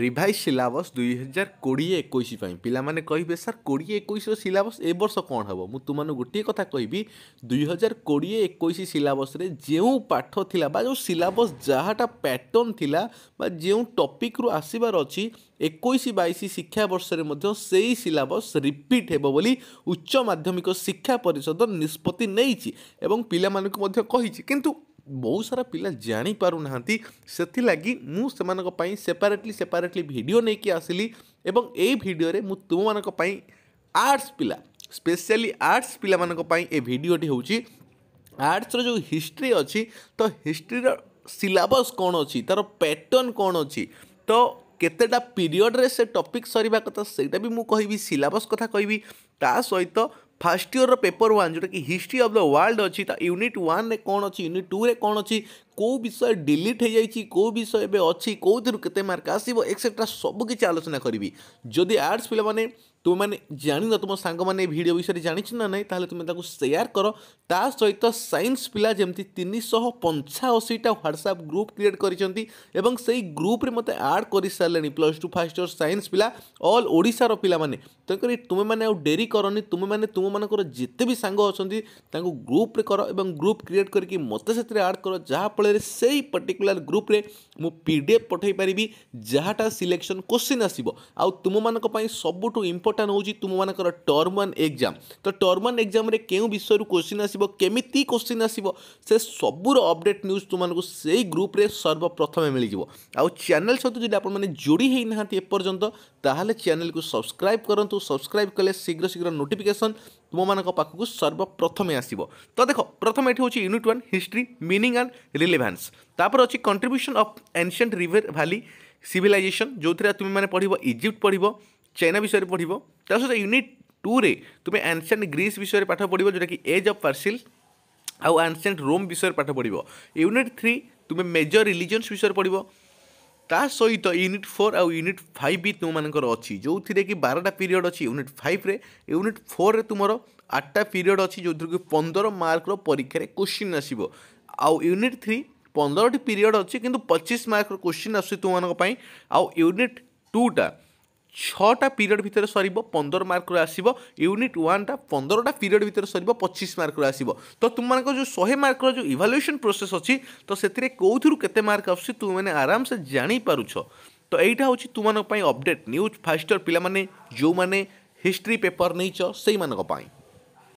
revise syllabus ଦୁଇହଜାର କୋଡ଼ିଏ ଏକୋଇଶ ପାଇଁ ପିଲାମାନେ କହିବେ ସାର୍ କୋଡ଼ିଏ ଏକୋଇଶର ସିଲାବସ୍ ଏ ବର୍ଷ କ'ଣ ହେବ ମୁଁ ତୁମମାନଙ୍କୁ ଗୋଟିଏ କଥା କହିବି ଦୁଇହଜାର କୋଡ଼ିଏ ଏକୋଇଶ ସିଲାବସ୍ରେ ଯେଉଁ ପାଠ ଥିଲା ବା ଯେଉଁ ସିଲାବସ୍ ଯାହାଟା ପ୍ୟାଟର୍ନ ଥିଲା ବା ଯେଉଁ ଟପିକ୍ରୁ ଆସିବାର ଅଛି ଏକୋଇଶ ବାଇଶ ଶିକ୍ଷାବର୍ଷରେ ମଧ୍ୟ ସେଇ ସିଲାବସ୍ ରିପିଟ୍ ହେବ ବୋଲି ଉଚ୍ଚ ମାଧ୍ୟମିକ ଶିକ୍ଷା ପରିଷଦ ନିଷ୍ପତ୍ତି ନେଇଛି ଏବଂ ପିଲାମାନଙ୍କୁ ମଧ୍ୟ କହିଛି କିନ୍ତୁ ବହୁତ ସାରା ପିଲା ଜାଣିପାରୁନାହାନ୍ତି ସେଥିଲାଗି ମୁଁ ସେମାନଙ୍କ ପାଇଁ ସେପାରେଟଲି ସେପାରେଟଲି ଭିଡ଼ିଓ ନେଇକି ଆସିଲି ଏବଂ ଏଇ ଭିଡ଼ିଓରେ ମୁଁ ତୁମମାନଙ୍କ ପାଇଁ ଆର୍ଟ୍ସ ପିଲା ସ୍ପେଶିଆଲି ଆର୍ଟ୍ସ ପିଲାମାନଙ୍କ ପାଇଁ ଏ ଭିଡ଼ିଓଟି ହେଉଛି ଆର୍ଟ୍ସର ଯେଉଁ ହିଷ୍ଟ୍ରି ଅଛି ତ ହିଷ୍ଟ୍ରିର ସିଲାବସ୍ କ'ଣ ଅଛି ତା'ର ପ୍ୟାଟର୍ନ କ'ଣ ଅଛି ତ କେତେଟା ପିରିୟଡ଼ରେ ସେ ଟପିକ୍ ସରିବା କଥା ସେଇଟା ବି ମୁଁ କହିବି ସିଲାବସ୍ କଥା କହିବି ତା ସହିତ ଫାର୍ଷ୍ଟ ଇୟର୍ର ପେପର୍ ୱାନ୍ ଯେଉଁଟାକି ହିଷ୍ଟ୍ରି ଅଫ୍ ଦ ୱାର୍ଲଡ଼ ଅଛି ତା ୟୁନିଟ୍ ୱାନ୍ରେ କ'ଣ ଅଛି ୟୁନିଟ୍ ଟୁରେ କ'ଣ ଅଛି કોઈ વિષય ડિલીટ થઈ જાય ચી કોઈ વિષય બે ઓછી કો દૂર કતે માркаસીબો એક્સેટ્રા સબ કી ચલોચના કરીબી જોદી આર્ટસ પિલા મને તુમે મને જાણિ ન તો તુમ સાંગ મને વિડિયો વિશે જાણિ છિ ન નહી તહલે તુમે તાકુ શેર કરો તા સૈતો સાયન્સ પિલા જેમતી 358 ટા WhatsApp ગ્રુપ ક્રિએટ કરી ચંતી અને સહી ગ્રુપ મે મતે એડ કરી સલેની +2 ફર્સ્ટ યર સાયન્સ પિલા ઓલ ઓડિશા રો પિલા મને તંકરી તુમે મને ડેરી કરોની તુમે મને તુમ મને કરો જીતે ભી સાંગ હોસંતી તાકુ ગ્રુપ રે કરો અને ગ્રુપ ક્રિએટ કરી કી મતે સત્રે એડ કરો જહા সেই পার্টিকুলার গ্রুপ রে মু পিডিএফ পঠাই পারিবি জহাটা সিলেকশন কোশ্চেন আসিবো আউ তুম মানক পই সবটু ইম্পর্ট্যান্ট হউজি তুম মানকৰ টার্মন এগজাম তো টার্মন এগজাম রে কেউ বিষয়ৰ কোশ্চেন আসিবো কেমিতি কোশ্চেন আসিবো সে সবুৰ আপডেট নিউজ তুমালক সেই গ্রুপ রে সর্বপ্রথমে মিলিজিব আউ চ্যানেল সতে যদি আপোন মানে জঢ়ি হৈ নাতি এ পৰ্যন্ত তাহলে চ্যানেল ক সাবস্ক্রাইব কৰন্ত সাবস্ক্রাইব কৰলে শীঘ্ৰ শিঘ্ৰ নোটিফিকেশন ତୁମମାନଙ୍କ ପାଖକୁ ସର୍ବପ୍ରଥମେ ଆସିବ ତ ଦେଖ ପ୍ରଥମେ ଏଠି ହେଉଛି unit one history meaning and relevance ତାପରେ ଅଛି contribution of ancient river valley civilization ଯେଉଁଥିରେ ତୁମେମାନେ ପଢ଼ିବ ଇଜିପ୍ଟ ପଢ଼ିବ ଚାଇନା ବିଷୟରେ ପଢ଼ିବ ତା ସହିତ ୟୁନିଟ୍ ଟୁରେ ତୁମେ ଆନ୍ସିଏଣ୍ଟ ଗ୍ରୀସ୍ ବିଷୟରେ ପାଠ ପଢ଼ିବ ଯେଉଁଟାକି ଏଜ୍ ଅଫ୍ ପାର୍ସିଲ୍ ଆଉ ଆନ୍ସିଏଣ୍ଟ ରୋମ୍ ବିଷୟରେ ପାଠ ପଢ଼ିବ ୟୁନିଟ୍ ଥ୍ରୀ ତୁମେ ମେଜର ରିଲିଜନ୍ସ ବିଷୟରେ ପଢ଼ିବ ତା ସହିତ ୟୁନିଟ୍ ଫୋର୍ ଆଉ ୟୁନିଟ୍ ଫାଇଭ୍ ବି ତୁମମାନଙ୍କର ଅଛି ଯେଉଁଥିରେ କି ବାରଟା ପିରିୟଡ଼ ଅଛି ୟୁନିଟ୍ ଫାଇଭ୍ରେ ୟୁନିଟ୍ ଫୋର୍ରେ ତୁମର ଆଠଟା ପିରିୟଡ଼ ଅଛି ଯେଉଁଥିରେ କି ପନ୍ଦର ମାର୍କର ପରୀକ୍ଷାରେ କୋଶ୍ଚିନ୍ ଆସିବ ଆଉ ୟୁନିଟ୍ ଥ୍ରୀ ପନ୍ଦରଟି ପିରିୟଡ଼ ଅଛି କିନ୍ତୁ ପଚିଶ ମାର୍କର କୋଶ୍ଚିନ୍ ଆସୁଛି ତୁମମାନଙ୍କ ପାଇଁ ଆଉ ୟୁନିଟ୍ ଟୁଟା ছটা পিরিয়ড ভিতরে সরব পনের মার্কর আসব ইউনিট ওয়ানটা পনেরটা পিরিয়ড ভিতরে সরব পঁচিশ মার্কর আসব তো তোমার যে শহে মার্কর যে ইভালুয়েসন প্রোসেস অছি তো সেতিরে কেউথুর কেতে মার্ক আসছে তুমি মানে আরামসে জাঁপারুছ তো এইটা হচ্ছে তোমার আপডেট নিউজ ফার্স্ট ইয়ার পিলা মানে যে হিস্ট্রি পেপর নেইছ সেইমানক পাই